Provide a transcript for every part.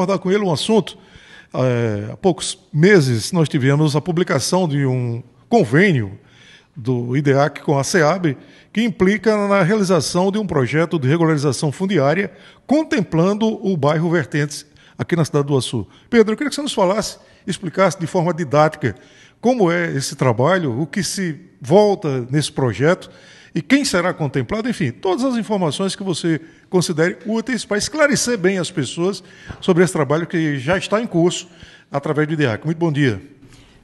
abordar com ele um assunto. É, há poucos meses nós tivemos a publicação de um convênio do IDEAC com a SEAB, que implica na realização de um projeto de regularização fundiária contemplando o bairro Vertentes aqui na cidade do Açu. Pedro, eu queria que você nos falasse, explicasse de forma didática como é esse trabalho, o que se volta nesse projeto e quem será contemplado, enfim, todas as informações que você considere úteis para esclarecer bem as pessoas sobre esse trabalho que já está em curso através do IDEAC. Muito bom dia.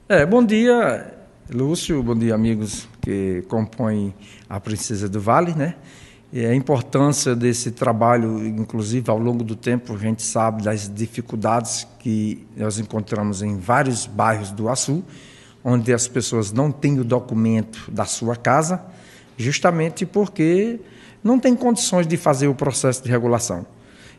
É, bom dia, Lúcio, bom dia, amigos que compõem a Princesa do Vale, né? E a importância desse trabalho, inclusive ao longo do tempo, a gente sabe das dificuldades que nós encontramos em vários bairros do Açu, onde as pessoas não têm o documento da sua casa, justamente porque não tem condições de fazer o processo de regulação.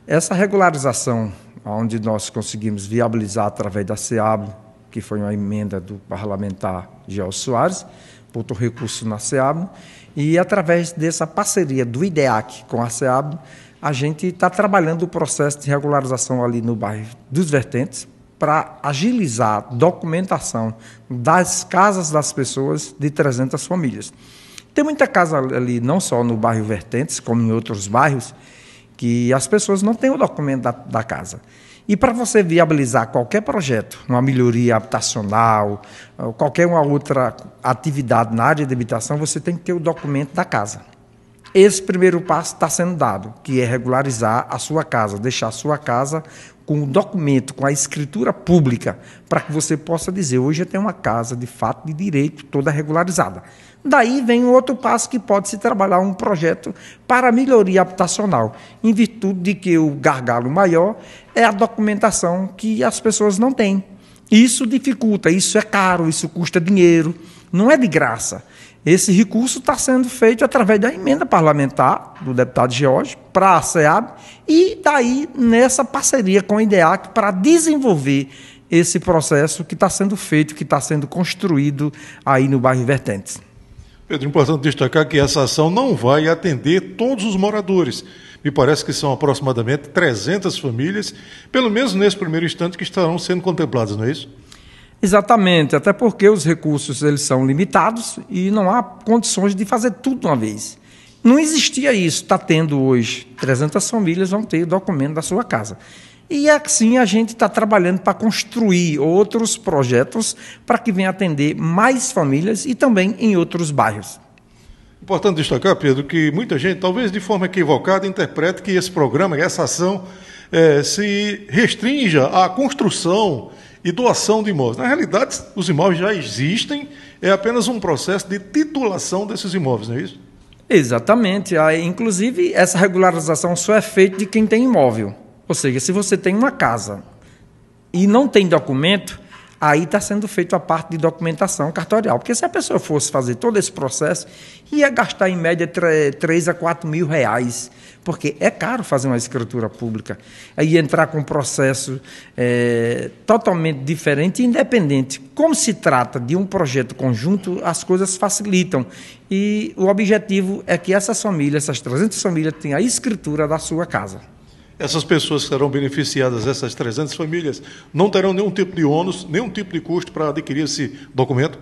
Essa regularização, onde nós conseguimos viabilizar através da SEAB, que foi uma emenda do parlamentar Geo Soares, botou recurso na SEAB, e através dessa parceria do IDEAC com a SEAB, a gente está trabalhando o processo de regularização ali no bairro dos Vertentes, para agilizar a documentação das casas das pessoas de 300 famílias. Tem muita casa ali, não só no bairro Vertentes, como em outros bairros, que as pessoas não têm o documento da, da casa. E para você viabilizar qualquer projeto, uma melhoria habitacional, qualquer uma outra atividade na área de habitação, você tem que ter o documento da casa. Esse primeiro passo está sendo dado, que é regularizar a sua casa, deixar a sua casa com o documento, com a escritura pública, para que você possa dizer: hoje eu tenho uma casa de fato de direito toda regularizada. Daí vem um outro passo que pode se trabalhar um projeto para melhoria habitacional, em virtude de que o gargalo maior é a documentação que as pessoas não têm. Isso dificulta, isso é caro, isso custa dinheiro, não é de graça. Esse recurso está sendo feito através da emenda parlamentar do deputado George para a SEAB e daí nessa parceria com a IDEAC para desenvolver esse processo que está sendo feito, que está sendo construído aí no bairro Vertentes. Pedro, importante destacar que essa ação não vai atender todos os moradores. Me parece que são aproximadamente 300 famílias, pelo menos nesse primeiro instante, que estarão sendo contempladas, não é isso? Exatamente, até porque os recursos eles são limitados e não há condições de fazer tudo uma vez. Não existia isso, está tendo hoje. 300 famílias vão ter documento da sua casa. E assim a gente está trabalhando para construir outros projetos para que venha atender mais famílias e também em outros bairros. Importante destacar, Pedro, que muita gente, talvez de forma equivocada, interprete que esse programa, essa ação, é, se restrinja à construção e doação de imóveis. Na realidade, os imóveis já existem, é apenas um processo de titulação desses imóveis, não é isso? Exatamente. Ah, inclusive, essa regularização só é feita de quem tem imóvel. Ou seja, se você tem uma casa e não tem documento, aí está sendo feita a parte de documentação cartorial. Porque se a pessoa fosse fazer todo esse processo, ia gastar em média 3 a 4 mil reais porque é caro fazer uma escritura pública. Aí entrar com um processo é, totalmente diferente e independente. Como se trata de um projeto conjunto, as coisas facilitam. E o objetivo é que essas famílias, essas 300 famílias, tenham a escritura da sua casa. Essas pessoas que serão beneficiadas, essas 300 famílias, não terão nenhum tipo de ônus, nenhum tipo de custo para adquirir esse documento?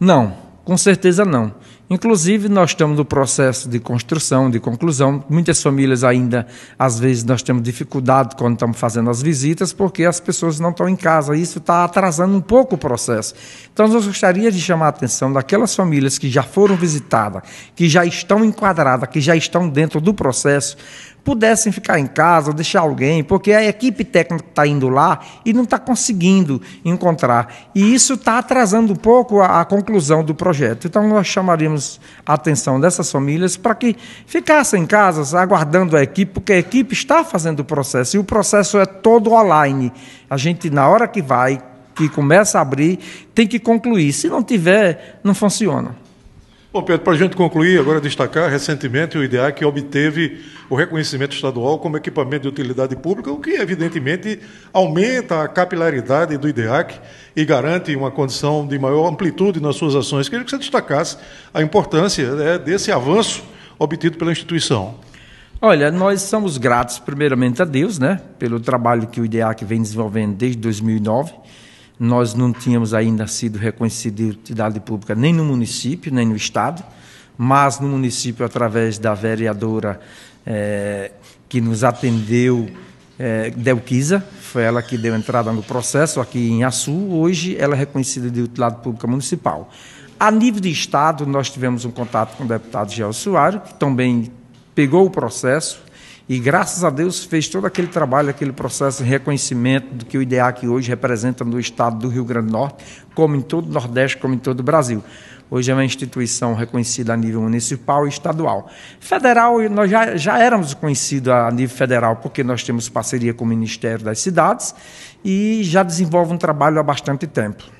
Não, com certeza não. Inclusive, nós estamos no processo de construção, de conclusão. Muitas famílias ainda, às vezes, nós temos dificuldade quando estamos fazendo as visitas, porque as pessoas não estão em casa. Isso está atrasando um pouco o processo. Então, nós gostaria de chamar a atenção daquelas famílias que já foram visitadas, que já estão enquadradas, que já estão dentro do processo, pudessem ficar em casa, deixar alguém, porque a equipe técnica está indo lá e não está conseguindo encontrar. E isso está atrasando um pouco a, a conclusão do projeto. Então, nós chamaríamos a atenção dessas famílias, para que ficassem em casa aguardando a equipe, porque a equipe está fazendo o processo e o processo é todo online. A gente, na hora que vai, que começa a abrir, tem que concluir. Se não tiver, não funciona. Bom, Pedro, para a gente concluir, agora destacar, recentemente o IDEAC obteve o reconhecimento estadual como equipamento de utilidade pública, o que evidentemente aumenta a capilaridade do IDEAC e garante uma condição de maior amplitude nas suas ações. Queria que você destacasse a importância né, desse avanço obtido pela instituição. Olha, nós somos gratos primeiramente a Deus, né, pelo trabalho que o IDEAC vem desenvolvendo desde 2009 nós não tínhamos ainda sido reconhecido de utilidade pública nem no município, nem no Estado, mas no município, através da vereadora é, que nos atendeu, é, Delquisa, foi ela que deu entrada no processo aqui em Açu, hoje ela é reconhecida de utilidade pública municipal. A nível de Estado, nós tivemos um contato com o deputado Gel Soares, que também pegou o processo, e graças a Deus fez todo aquele trabalho, aquele processo de reconhecimento do que o IDEAC hoje representa no estado do Rio Grande do Norte, como em todo o Nordeste, como em todo o Brasil. Hoje é uma instituição reconhecida a nível municipal e estadual. Federal, nós já, já éramos conhecidos a nível federal, porque nós temos parceria com o Ministério das Cidades e já desenvolve um trabalho há bastante tempo.